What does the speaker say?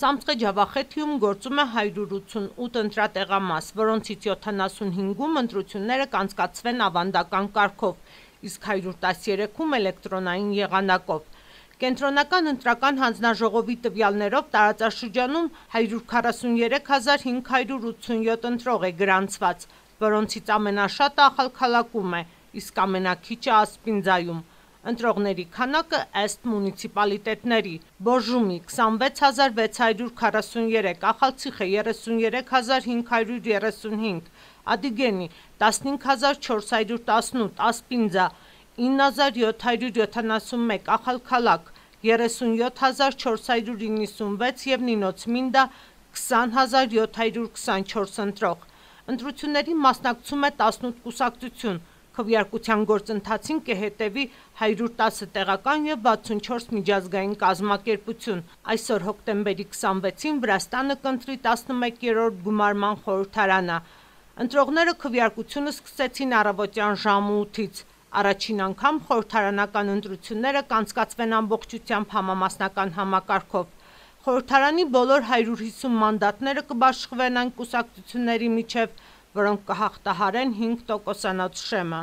Սամցղե ջավախեթիում գործում է 188 ընտրատեղամաս, որոնցից 75-ում ընտրությունները կանցկացվեն ավանդական կարգով, իսկ 113-ում էլեկտրոնային եղանակով։ Կենտրոնական ընտրական հանձնաժողովի տվյալներով տարածաշրջանում 143,587 ընտրող է գրանցված, որոնցից ամենաշատը ախալքալակում է, իսկ ամենակիչը ասպինձայում։ Ընտրողների քանակը ըստ մունիցիպալիտետների՝ Բոժումի 26643, Ախալցիխը 33535, Ադիգենի 15418, Ասպինձա 9771, Ախալքալակ 37496 և Նինոց Մինդա 20724 ընտրող։ Ընտրությունների մասնակցում է 18 կուսակցություն, Քվեարկության գործընթացին կհետևի 110 տեղական եւ 64 միջազգային կազմակերպություն։ Այսօր հոկտեմբերի 26-ին Վրաստանը կընտրի 11-րդ գումարման խորհրդարանը։ Ընտրողները քվեարկությունը սկսեցին առավոտյան ժամ 8-ից։ Առաջին անգամ խորհրդարանական ընտրությունները կանցկացվեն ամբողջությամբ համամասնական համակարգով։ Խորհրդարանի բոլոր 150 մանդատները կբաշխվեն այն կուսակցությունների միջև, որոնք կհաղթահարեն 5 տոկոսանոց շեմը։